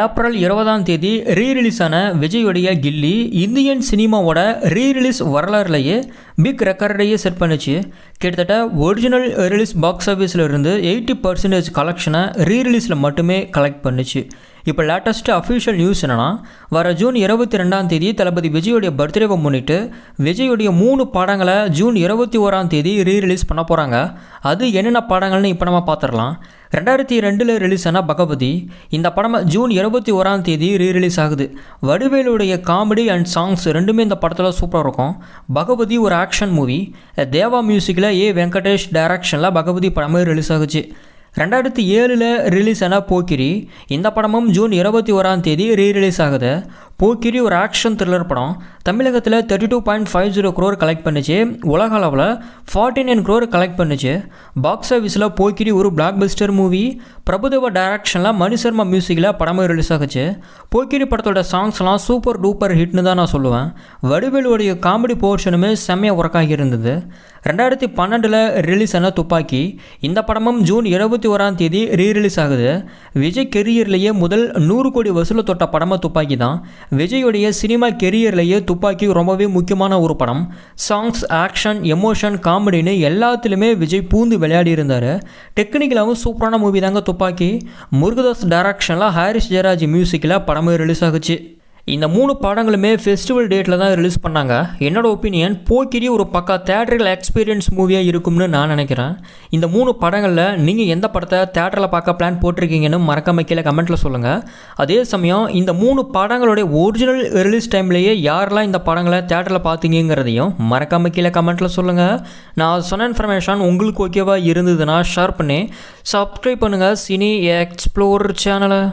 April இருபதாம் தேதி re release ஆன விஜயுடைய கில்லி இந்தியன் சினிமாவோட ரீ ரிலீஸ் வரலாறுலேயே பிக் ரெக்கார்டையே செட் பண்ணுச்சு கிட்டத்தட்ட ஒரிஜினல் ரிலீஸ் பாக்ஸ் ஆஃபீஸில் இருந்து எயிட்டி பர்சன்டேஜ் கலெக்ஷனை ரீ ரிலீஸில் மட்டுமே கலெக்ட் பண்ணுச்சு இப்போ லேட்டஸ்ட்டு அஃபிஷியல் நியூஸ் என்னென்னா வர ஜூன் இருபத்தி ரெண்டாம் தேதி தளபதி விஜயுடைய பர்த்டேவை முன்னிட்டு விஜயுடைய மூணு படங்களை ஜூன் இருபத்தி ஓராம் தேதி ரீ ரிலீஸ் பண்ண போகிறாங்க அது என்னென்ன படங்கள்னு இப்போ நம்ம பார்த்துடலாம் ரெண்டாயிரத்தி ரெண்டில் ரிலீஸ் ஆன பகவதி இந்த படம் ஜூன் இருபத்தி ஓராம் தேதி ரீ ரிலீஸ் ஆகுது வடிவேலுடைய காமெடி அண்ட் சாங்ஸ் ரெண்டுமே இந்த படத்தில் சூப்பராக இருக்கும் பகவதி ஒரு ஆக்ஷன் மூவி தேவா மியூசிக்கில் ஏ வெங்கடேஷ் டைரக்ஷனில் பகவதி படமே ரிலீஸ் ஆகுச்சு ரெண்டாயிரத்தி ஏழில் ரிலீஸ் ஆன போக்கிரி இந்த படமும் ஜூன் இருபத்தி ஓராம் தேதி ரீ ரிலீஸ் ஆகுது போக்கிரி ஒரு ஆக்ஷன் த்ரில்லர் படம் தமிழகத்தில் thirty two point five zero crore collect பண்ணிச்சு உலக அளவில் ஃபார்ட்டி நைன் க்ரோர் கலெக்ட் பண்ணுச்சு பாக்ஸ் ஆஃபீஸில் போக்கிரி ஒரு பிளாக் பஸ்டர் மூவி பிரபுதேவா டைரக்ஷனில் சர்மா மியூசிக்கில் படமே ரிலீஸ் ஆகுச்சு போக்கிரி படத்தோட சாங்ஸ்லாம் சூப்பர் டூப்பர் ஹிட்னு தான் நான் சொல்லுவேன் வடிவேலுடைய காமெடி போர்ஷனுமே செம்மையாக ஒர்க்காகி இருந்தது ரெண்டாயிரத்தி பன்னெண்டில் ரிலீஸ் ஆன துப்பாக்கி இந்த படமும் ஜூன் இருபத்தி ஓராம் தேதி ரீ ரிலீஸ் ஆகுது விஜய் கெரியர்லேயே முதல் நூறு கோடி வசூலை தொட்ட படமாக துப்பாக்கி தான் விஜயுடைய சினிமா கெரியர்லேயே துப்பாக்கி ரொம்பவே முக்கியமான ஒரு படம் சாங்ஸ் ஆக்ஷன் எமோஷன் காமெடின்னு எல்லாத்துலேயுமே விஜய் பூந்து விளையாடி இருந்தார் டெக்னிக்கலாகவும் சூப்பரான மூவி தாங்க துப்பாக்கி முருகதாஸ் டைரக்ஷனில் ஹாரிஸ் ஜெயராஜ் மியூசிக்கில் படமே ரிலீஸ் ஆகுச்சு இந்த மூணு படங்களுமே ஃபெஸ்டிவல் டேட்டில் தான் ரிலீஸ் பண்ணாங்க என்னோட ஒப்பீனியன் போக்கிரி ஒரு பக்கம் தேட்டரில் எக்ஸ்பீரியன்ஸ் மூவியாக இருக்கும்னு நான் நினைக்கிறேன் இந்த மூணு படங்களில் நீங்கள் எந்த படத்தை தேட்டரில் பார்க்க பிளான் போட்டிருக்கீங்கன்னு மறக்காம கீழே கமெண்ட்டில் சொல்லுங்கள் அதே சமயம் இந்த மூணு படங்களுடைய ஒரிஜினல் ரிலீஸ் டைம்லேயே யாரெல்லாம் இந்த படங்களை தேட்டரில் பார்த்தீங்கிறதையும் மறக்காம கீழே கமெண்ட்டில் சொல்லுங்கள் நான் சொன்ன இன்ஃபர்மேஷன் உங்களுக்கு ஓகேவாக இருந்ததுன்னா ஷேர் பண்ணி சப்ஸ்கிரைப் பண்ணுங்கள் சினி எக்ஸ்ப்ளோர் சேனலை